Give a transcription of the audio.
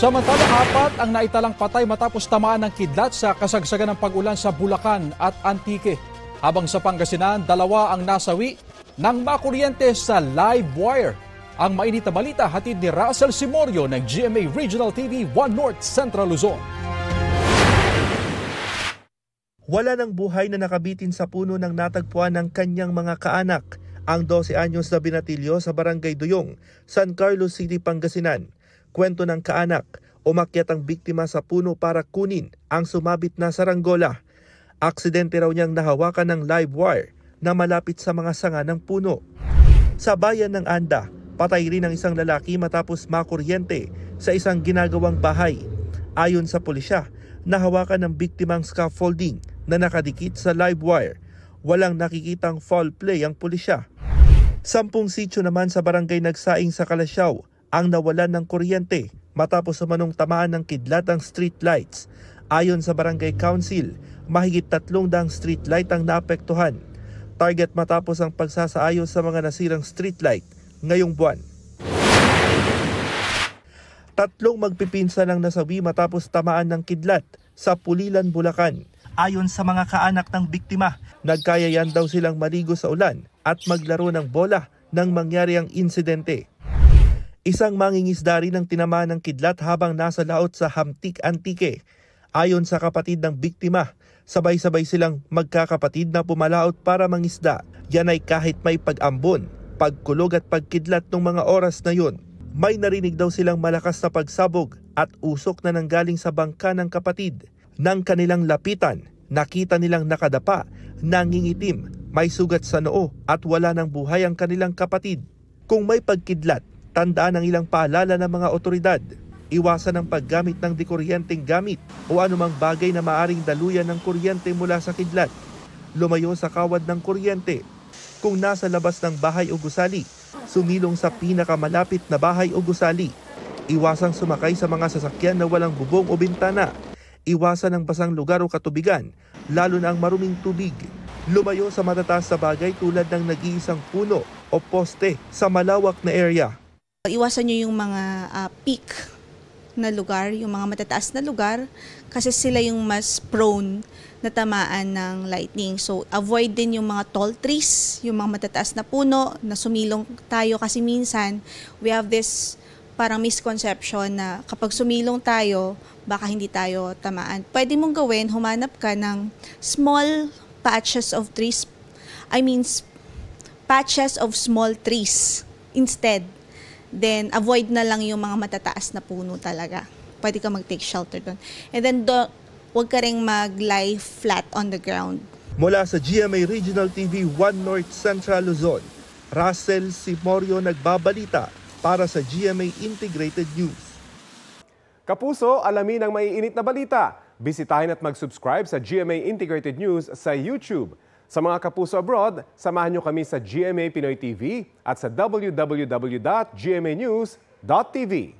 Samantala, apat ang naitalang patay matapos tamaan ng kidlat sa kasagsagan ng pag-ulan sa Bulacan at Antique. Habang sa Pangasinan, dalawa ang nasawi ng makuryente sa live wire. Ang mainit na balita hatid ni Russell Simorio ng GMA Regional TV 1 North Central Luzon. Wala ng buhay na nakabitin sa puno ng natagpuan ng kanyang mga kaanak, ang 12 anyos na binatilyo sa barangay Duyong, San Carlos City, Pangasinan kwento ng kaanak, umakyat ang biktima sa puno para kunin ang sumabit na saranggola. Aksidente raw niyang nahawakan ng live wire na malapit sa mga sanga ng puno. Sa bayan ng Anda, patay rin ang isang lalaki matapos makuryente sa isang ginagawang bahay. Ayon sa pulisya, nahawakan ng biktimang scaffolding na nakadikit sa live wire. Walang nakikitang foul play ang pulisya. Sampung sityo naman sa barangay Nagsaing sa Kalasyaw ang nawalan ng kuryente matapos sumanong tamaan ng kidlat ang street lights. Ayon sa Barangay Council, mahigit tatlong daang street light ang naapektuhan. Target matapos ang pagsasaayos sa mga nasirang street light ngayong buwan. Tatlong magpipinsan ang nasawi matapos tamaan ng kidlat sa Pulilan, Bulacan. Ayon sa mga kaanak ng biktima, nagkayayan daw silang maligo sa ulan at maglaro ng bola nang mangyari ang insidente. Isang mangingisda rin ang tinama ng kidlat habang nasa laot sa Hamtik Antique. Ayon sa kapatid ng biktima, sabay-sabay silang magkakapatid na pumalaot para mangisda. Yan ay kahit may pag-ambon, pagkulog at pagkidlat ng mga oras na yun. May narinig daw silang malakas na pagsabog at usok na nanggaling sa bangka ng kapatid. Nang kanilang lapitan, nakita nilang nakadapa, nangingitim, may sugat sa noo at wala ng buhay ang kanilang kapatid. Kung may pagkidlat, Tandaan ang ilang paalala ng mga otoridad. Iwasan ang paggamit ng dikuryenteng gamit o anumang bagay na maaring daluyan ng kuryente mula sa kidlat. Lumayo sa kawad ng kuryente. Kung nasa labas ng bahay o gusali, sumilong sa pinakamalapit na bahay o gusali. Iwasang sumakay sa mga sasakyan na walang bubong o bintana. Iwasan ang basang lugar o katubigan, lalo na ang maruming tubig. Lumayo sa matataas na bagay tulad ng nag-iisang puno o poste sa malawak na area Iwasan nyo yung mga uh, peak na lugar, yung mga matataas na lugar, kasi sila yung mas prone na tamaan ng lightning. So, avoid din yung mga tall trees, yung mga matataas na puno, na sumilong tayo kasi minsan, we have this parang misconception na kapag sumilong tayo, baka hindi tayo tamaan. Pwede mong gawin, humanap ka ng small patches of trees, I mean, patches of small trees instead Then, avoid na lang yung mga matataas na puno talaga. Pwede ka mag-take shelter doon. And then, do, huwag ka rin mag-lie flat on the ground. Mula sa GMA Regional TV 1 North Central Luzon, Russell Simorio nagbabalita para sa GMA Integrated News. Kapuso, alamin ang maiinit na balita. Bisitahin at mag-subscribe sa GMA Integrated News sa YouTube. Sa mga kapuso abroad, samahan nyo kami sa GMA Pinoy TV at sa www.gmanews.tv.